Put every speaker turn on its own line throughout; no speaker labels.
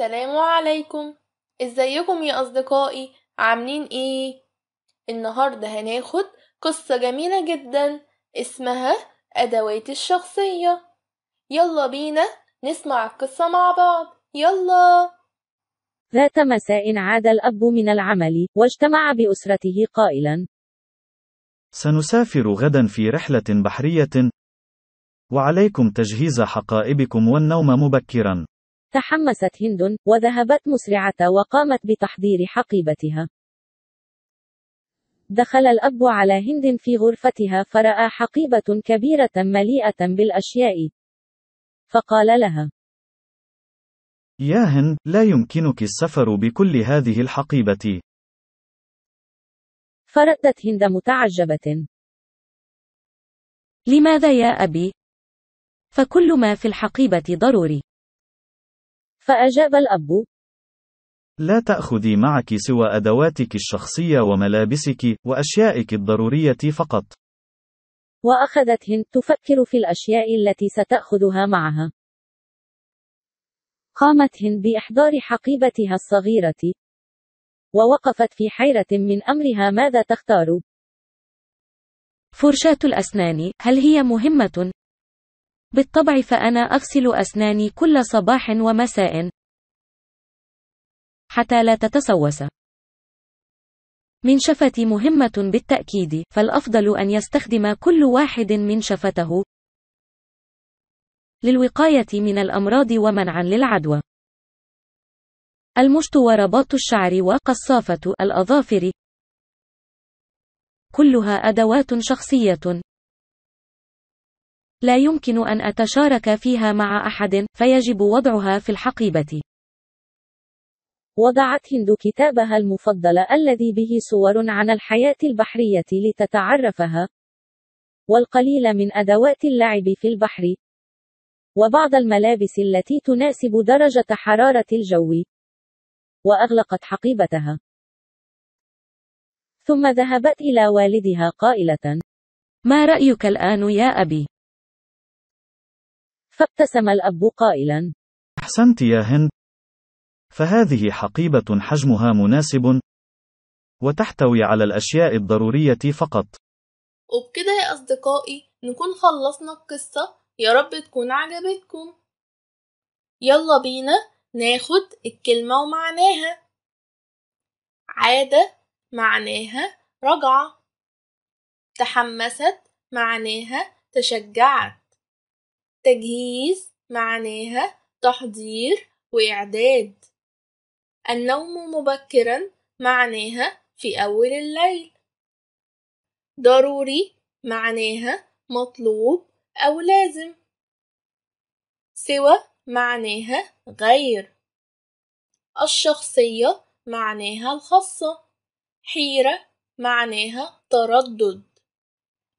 السلام عليكم ازيكم يا اصدقائي عاملين ايه النهارده هناخد قصه جميله جدا اسمها ادوات الشخصيه يلا بينا نسمع القصه مع بعض يلا
ذات مساء عاد الاب من العمل واجتمع باسرته قائلا سنسافر غدا في رحله بحريه وعليكم تجهيز حقائبكم والنوم مبكرا تحمست هند وذهبت مسرعة وقامت بتحضير حقيبتها دخل الأب على هند في غرفتها فرأى حقيبة كبيرة مليئة بالأشياء فقال لها يا هند لا يمكنك السفر بكل هذه الحقيبة فردت هند متعجبة لماذا يا أبي؟ فكل ما في الحقيبة ضروري فأجاب الأب: لا تأخذي معك سوى أدواتك الشخصية وملابسك وأشيائك الضرورية فقط. وأخذت هند تفكر في الأشياء التي ستأخذها معها. قامت هند بإحضار حقيبتها الصغيرة، ووقفت في حيرة من أمرها ماذا تختار؟ فرشاة الأسنان، هل هي مهمة بالطبع فأنا أغسل أسناني كل صباح ومساء حتى لا تتسوس منشفتي مهمة بالتأكيد فالأفضل أن يستخدم كل واحد منشفته للوقاية من الأمراض ومنعا للعدوى المشط ورباط الشعر وقصافة الأظافر كلها أدوات شخصية لا يمكن أن أتشارك فيها مع أحد، فيجب وضعها في الحقيبة. وضعت هند كتابها المفضل الذي به صور عن الحياة البحرية لتتعرفها، والقليل من أدوات اللعب في البحر، وبعض الملابس التي تناسب درجة حرارة الجو. وأغلقت حقيبتها. ثم ذهبت إلى والدها قائلة: ما رأيك الآن يا أبي؟ فابتسم الأب قائلا أحسنت يا هند فهذه حقيبة حجمها مناسب وتحتوي على الأشياء الضرورية فقط
وبكده يا أصدقائي نكون خلصنا القصة يا رب تكون عجبتكم يلا بينا ناخد الكلمة ومعناها عادة معناها رجعة تحمست معناها تشجعت تجهيز معناها تحضير وإعداد النوم مبكرًا معناها في أول الليل ضروري معناها مطلوب أو لازم سوى معناها غير الشخصية معناها الخاصة حيرة معناها تردد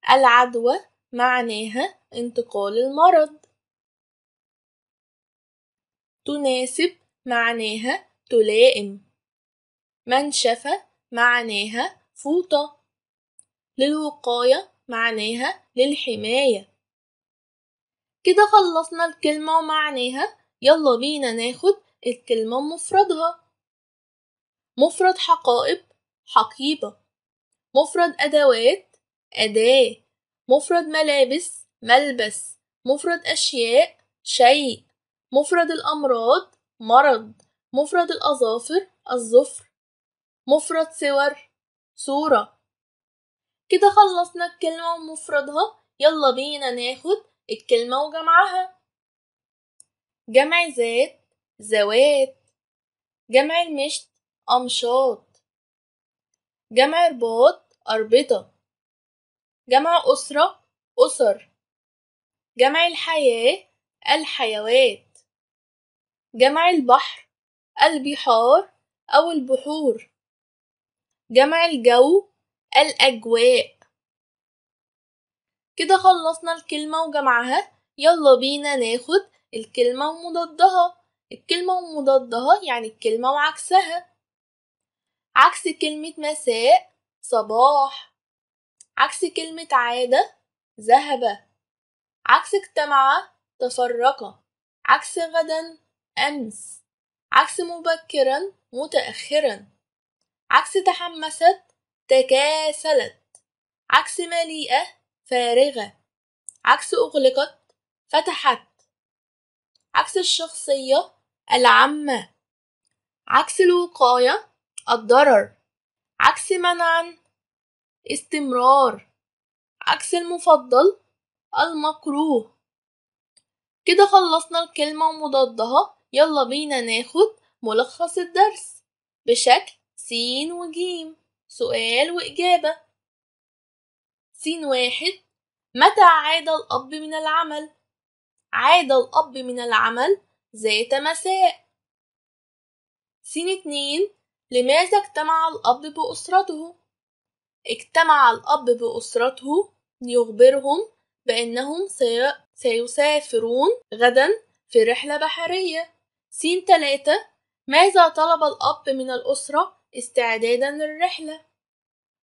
العدوى معناها انتقال المرض تناسب معناها تلائم منشفة معناها فوطة للوقاية معناها للحماية كده خلصنا الكلمة ومعناها يلا بينا ناخد الكلمة مفردها مفرد حقائب حقيبة مفرد أدوات أداة مفرد ملابس ملبس مفرد أشياء شيء مفرد الأمراض مرض مفرد الأظافر الظفر مفرد صور صورة كده خلصنا الكلمة ومفردها يلا بينا ناخد الكلمة وجمعها جمع ذات ذوات جمع المشت أمشاط جمع رباط أربطة جمع أسرة أسر جمع الحياة الحيوات جمع البحر البحار أو البحور جمع الجو الأجواء كده خلصنا الكلمة وجمعها يلا بينا ناخد الكلمة ومضادها الكلمة ومضادها يعني الكلمة وعكسها عكس كلمة مساء صباح عكس كلمة عادة ذهب عكس اجتمعا تفرقا عكس غدا أمس عكس مبكرا متأخرا عكس تحمست تكاسلت عكس مليئة فارغة عكس أغلقت فتحت عكس الشخصية العامة عكس الوقاية الضرر عكس منعا استمرار عكس المفضل المكروه كده خلصنا الكلمة ومضادها يلا بينا ناخد ملخص الدرس بشكل س وج سؤال وإجابة س واحد متى عاد الأب من العمل؟ عاد الأب من العمل ذات مساء س اتنين لماذا اجتمع الأب بأسرته؟ اجتمع الأب بأسرته ليخبرهم بأنهم سي... سيسافرون غدا في رحلة بحرية سين تلاتة ماذا طلب الأب من الأسرة استعدادا للرحلة؟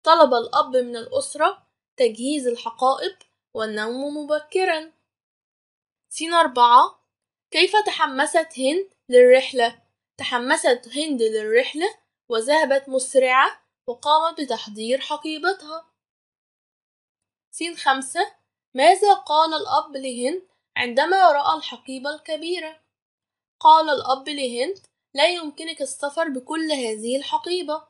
طلب الأب من الأسرة تجهيز الحقائب والنوم مبكرا سين أربعة كيف تحمست هند للرحلة؟ تحمست هند للرحلة وذهبت مسرعة وقام بتحضير حقيبتها س خمسة ماذا قال الأب لهند عندما رأى الحقيبة الكبيرة؟ قال الأب لهند لا يمكنك السفر بكل هذه الحقيبة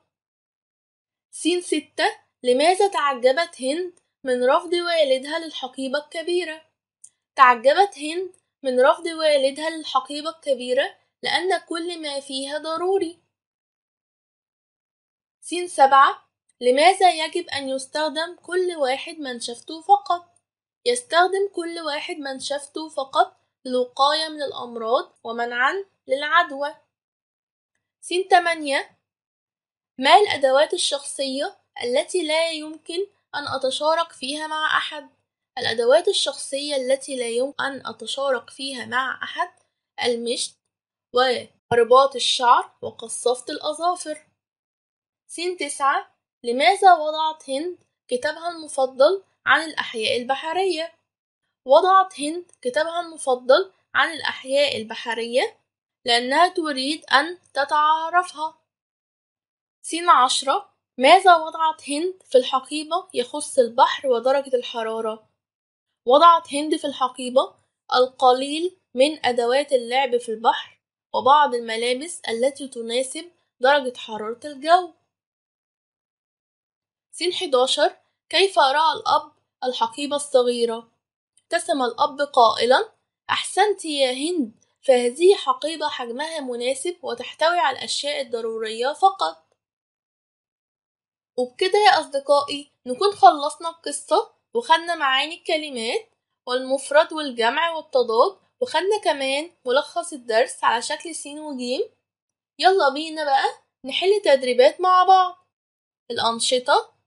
س ستة لماذا تعجبت هند من رفض والدها للحقيبة الكبيرة؟ تعجبت هند من رفض والدها للحقيبة الكبيرة لأن كل ما فيها ضروري سين سبعة لماذا يجب أن يستخدم كل واحد منشفته فقط؟ يستخدم كل واحد من شفته فقط يستخدم كل واحد من شفته فقط للوقايه من الأمراض ومنعا للعدوى سين تمانية ما الأدوات الشخصية التي لا يمكن أن أتشارك فيها مع أحد؟ الأدوات الشخصية التي لا يمكن أن أتشارك فيها مع أحد المشت ورباط الشعر وقصافة الأظافر سين تسعة لماذا وضعت هند كتابها المفضل عن الأحياء البحرية؟ وضعت هند كتابها المفضل عن الأحياء البحرية لأنها تريد أن تتعرفها سين عشرة ماذا وضعت هند في الحقيبة يخص البحر ودرجة الحرارة؟ وضعت هند في الحقيبة القليل من أدوات اللعب في البحر وبعض الملابس التي تناسب درجة حرارة الجو سين حداشر كيف رأى الأب الحقيبة الصغيرة ابتسم الأب قائلا أحسنت يا هند فهذه حقيبة حجمها مناسب وتحتوي على الأشياء الضرورية فقط وبكده يا أصدقائي نكون خلصنا القصة وخدنا معاني الكلمات والمفرد والجمع والتضاد وخدنا كمان ملخص الدرس على شكل س وج يلا بينا بقى نحل تدريبات مع بعض الأنشطة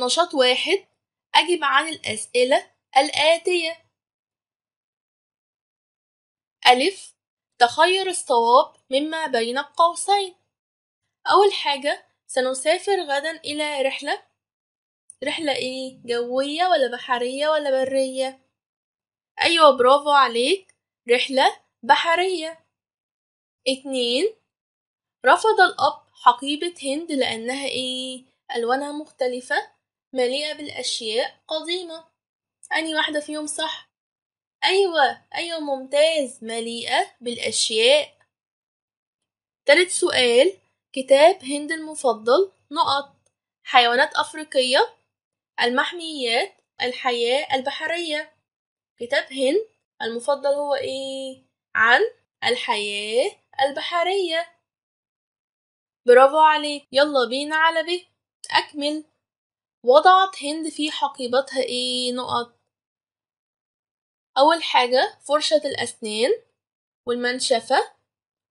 نشاط واحد أجب عن الأسئلة الآتية ألف تخير الصواب مما بين القوسين أول حاجة سنسافر غدا إلى رحلة رحلة إيه؟ جوية ولا بحرية ولا برية؟ أيوة برافو عليك رحلة بحرية اتنين رفض الأب حقيبة هند لأنها إيه؟ ألوانها مختلفة مليئة بالأشياء قديمة أني واحدة فيهم صح؟ أيوة أيوة ممتاز مليئة بالأشياء تالت سؤال كتاب هند المفضل نقط حيوانات أفريقية المحميات الحياة البحرية كتاب هند المفضل هو إيه؟ عن الحياة البحرية برافو عليك يلا بينا على به أكمل وضعت هند في حقيبتها ايه نقط أول حاجة فرشة الأسنان والمنشفة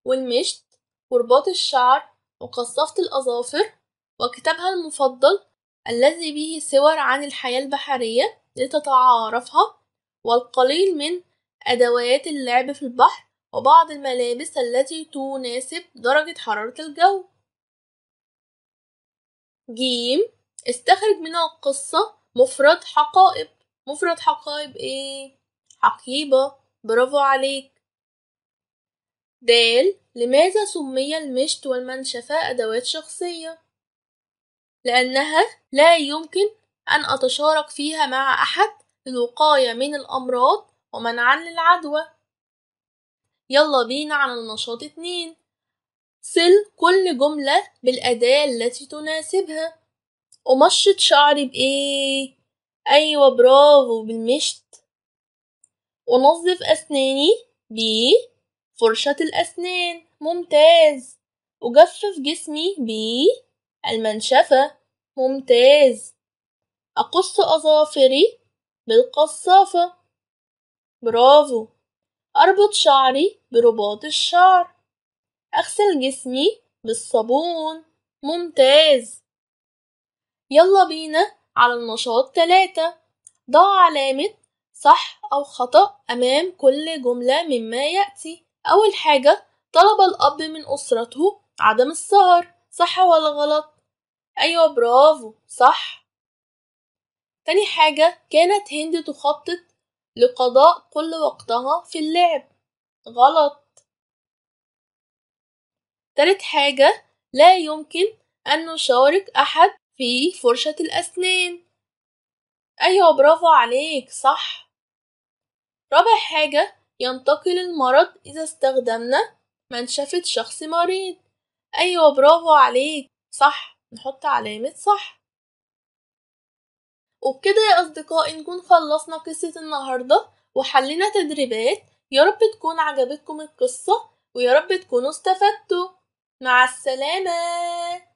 والمشط ورباط الشعر وقصافة الأظافر وكتابها المفضل الذي به صور عن الحياة البحرية لتتعارفها والقليل من أدوات اللعب في البحر وبعض الملابس التي تناسب درجة حرارة الجو جيم استخرج من القصة مفرد حقائب مفرد حقائب ايه حقيبة برافو عليك د لماذا سمي المشت والمنشفة أدوات شخصية؟ لأنها لا يمكن أن أتشارك فيها مع أحد للوقاية من الأمراض ومنعا للعدوى يلا بينا على النشاط اتنين صل كل جملة بالأداة التي تناسبها أمشط شعري بإيه أيوة برافو بالمشط ونظف أسناني بيه فرشة الأسنان ممتاز أجفف جسمي بيه المنشفة ممتاز أقص أظافري بالقصافة برافو أربط شعري برباط الشعر أغسل جسمي بالصابون ممتاز يلا بينا على النشاط تلاتة ضع علامة صح أو خطأ أمام كل جملة مما يأتي أول حاجة طلب الأب من أسرته عدم السهر صح ولا غلط؟ أيوة برافو صح تاني حاجة كانت هند تخطط لقضاء كل وقتها في اللعب غلط تالت حاجة لا يمكن أن نشارك أحد في فرشة الأسنان أيوة برافو عليك صح رابع حاجة ينتقل المرض إذا استخدمنا منشفة شخص مريض أيوة برافو عليك صح نحط علامة صح وبكده يا أصدقائي نكون خلصنا قصة النهاردة وحلينا تدريبات يا رب تكون عجبتكم القصة ويا رب تكونوا استفدتوا مع السلامه